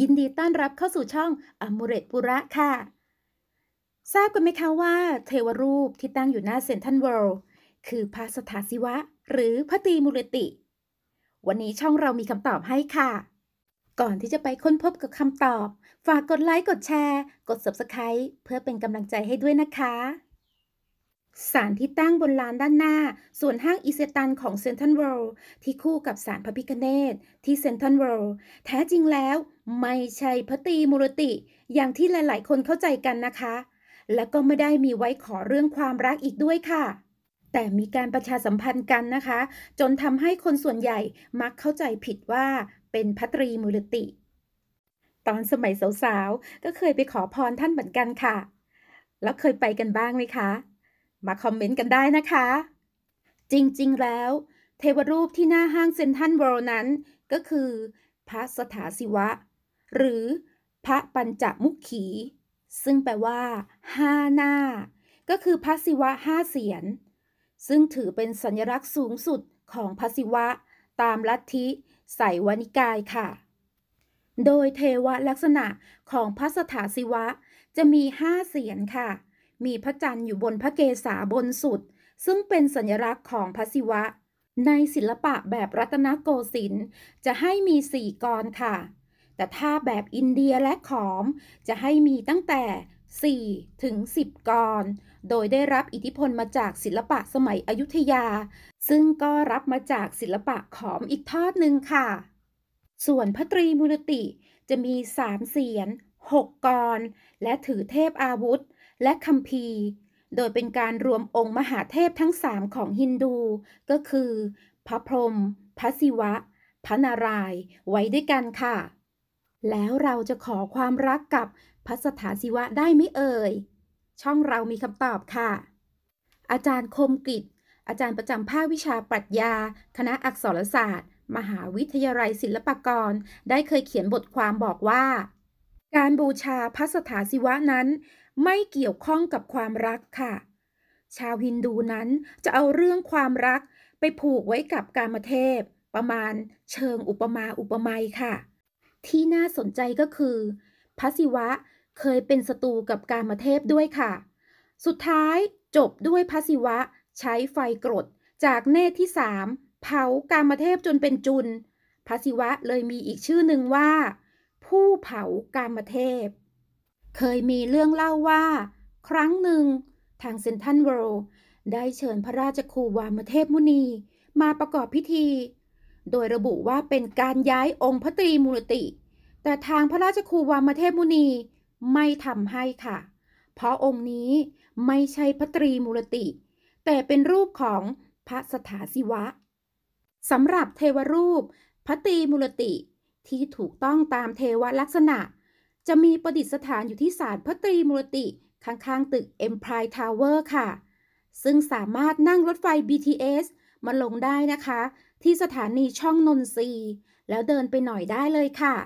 ยินดีต้อนรับเข้าสู่ช่องอมุเรตปุระค่ะ ทราบกันไหมคะว่า เทวรูปที่ตั้งอยู่หน้าเซนทันเวิลด์คือพระสถาศิวะ หรือพระตีมุเรติ วันนี้ช่องเรามีคำตอบให้ค่ะ ก่อนที่จะไปค้นพบกับคำตอบ ฝากกดไลค์กดแชร์ กด Subscribe เพื่อเป็นกำลังใจให้ด้วยนะคะศาลที่ตั้งบนลานด้านหน้า ส่วนห้างอิเซตันของเซนทันเวิลด์ที่คู่กับศาลพระพิคเนตที่เซนทันเวิลด์แท้จริงแล้วไม่ใช่พระตีมุรติ อย่างที่หลายๆคนเข้าใจกันนะคะ และก็ไม่ได้มีไว้ขอเรื่องความรักอีกด้วยค่ะ แต่มีการประชาสัมพันธ์กันนะคะ จนทำให้คนส่วนใหญ่มักเข้าใจผิดว่าเป็นพระตรีมุรติ ตอนสมัยสาวๆ ก็เคยไปขอพรท่านเหมือนกันค่ะ แล้วเคยไปกันบ้างไหมคะมาคอมเมนต์กันได้นะคะ จริง ๆ แล้ว เทวรูปที่หน้าห้างเซนทันเวิลนั้น ก็คือ พระสถาศิวะ หรือ พระปัญจมุขขี ซึ่งแปลว่าห้าหน้า ก็คือพระศิวะห้าเสียน ซึ่งถือเป็นสัญลักษณ์สูงสุดของพระศิวะ ตามลัทธิไสวนิกายค่ะ โดยเทวะลักษณะของพระสถาศิวะ จะมีห้าเสียนค่ะมีพระจันทร์อยู่บนพระเกศาบนสุด ซึ่งเป็นสัญลักษณ์ของพระศิวะ ในศิลปะแบบรัตนโกสินทร์จะให้มีสี่กรค่ะ แต่ถ้าแบบอินเดียและขอมจะให้มีตั้งแต่ 4 ถึง 10กรโดยได้รับอิทธิพลมาจากศิลปะสมัยอยุธยา ซึ่งก็รับมาจากศิลปะขอมอีกทอดหนึ่งค่ะ ส่วนพระตรีมุรติจะมี3เสียน6กรและถือเทพอาวุธและคัมภีร์โดยเป็นการรวมองค์มหาเทพทั้งสามของฮินดู ก็คือ พระพรหม พระศิวะพระนารายณ์ไว้ด้วยกันค่ะ แล้วเราจะขอความรักกับ พระสถาศิวะได้ไม่เอ่ย ช่องเรามีคำตอบค่ะ อาจารย์คมกิจ อาจารย์ประจำภาควิชาปรัชญา คณะอักษรศาสตร์ มหาวิทยาลัยศิลปากร ได้เคยเขียนบทความบอกว่าการบูชาพระสถาศิวะนั้นไม่เกี่ยวข้องกับความรักค่ะ ชาวฮินดูนั้นจะเอาเรื่องความรักไปผูกไว้กับกามเทพ ประมาณเชิงอุปมาอุปไมยค่ะ ที่น่าสนใจก็คือ พระศิวะเคยเป็นศัตรูกับกามเทพด้วยค่ะ สุดท้ายจบด้วยพระศิวะใช้ไฟกรด จากเนธที่สามเผากามเทพจนเป็นจุนพระศิวะเลยมีอีกชื่อหนึ่งว่าผู้เผากามเทพ เคยมีเรื่องเล่าว่า ครั้งหนึ่งทางเซนทันเวิลด์ได้เชิญพระราชครูวามเทพมุนีมาประกอบพิธี โดยระบุว่าเป็นการย้ายองค์พระตรีมูรติ แต่ทางพระราชครูวามเทพมุนีไม่ทำให้ค่ะ เพราะองค์นี้ไม่ใช่พระตรีมูรติ แต่เป็นรูปของพระสถาศิวะสำหรับเทวรูปพระตรีมูรติที่ถูกต้องตามเทวลักษณะ จะมีประดิษฐานอยู่ที่ศาลพระตรีมุรติ ข้างๆ ตึก Empire Tower ค่ะ ซึ่งสามารถนั่งรถไฟ BTS มาลงได้นะคะ ที่สถานีช่องนนทรีแล้วเดินไปหน่อยได้เลยค่ะ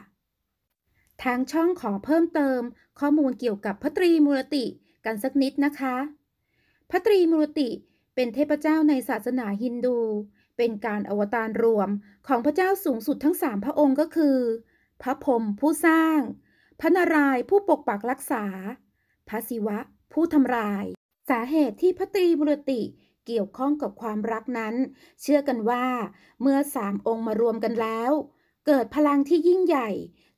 ทางช่องขอเพิ่มเติมข้อมูลเกี่ยวกับพระตรีมุรติ กันสักนิดนะคะพระตรีมุรติเป็นเทพเจ้าในศาสนาฮินดูเป็นการอวตารรวมของพระเจ้าสูงสุดทั้งสามพระองค์ก็คือ พระพรหมผู้สร้าง พระนารายผู้ปกปักรักษาพระศิวะ ผู้ทำลาย สาเหตุที่พระตรีมุรติเกี่ยวข้องกับความรักนั้น เชื่อกันว่า เมื่อสามองค์มารวมกันแล้ว เกิดพลังที่ยิ่งใหญ่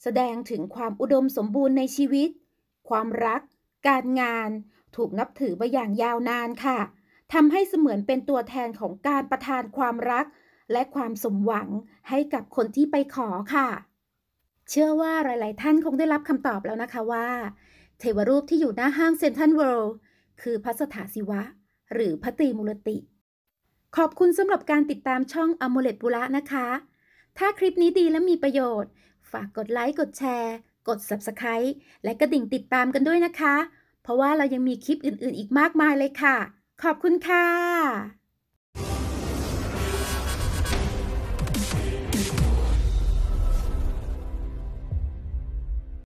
แสดงถึงความอุดมสมบูรณ์ในชีวิต ความรักการงาน ถูกนับถือไปอย่างยาวนานค่ะทำให้เสมือนเป็นตัวแทนของการประทานความรักและความสมหวังให้กับคนที่ไปขอค่ะ เชื่อว่าหลายๆท่านคงได้รับคำตอบแล้วนะคะว่า เทวรูปที่อยู่หน้าห้างเซ็นทรัลเวิลด์คือพระสถาศิวะ หรือพระตรีมุรติ ขอบคุณสำหรับการติดตามช่องอโมเลตบุระนะคะ ถ้าคลิปนี้ดีและมีประโยชน์ ฝากกดไลค์ กดแชร์ กด Subscribe และกระดิ่งติดตามกันด้วยนะคะ เพราะว่าเรายังมีคลิปอื่นๆ อีกมากมายเลยค่ะขอบคุณค่ะ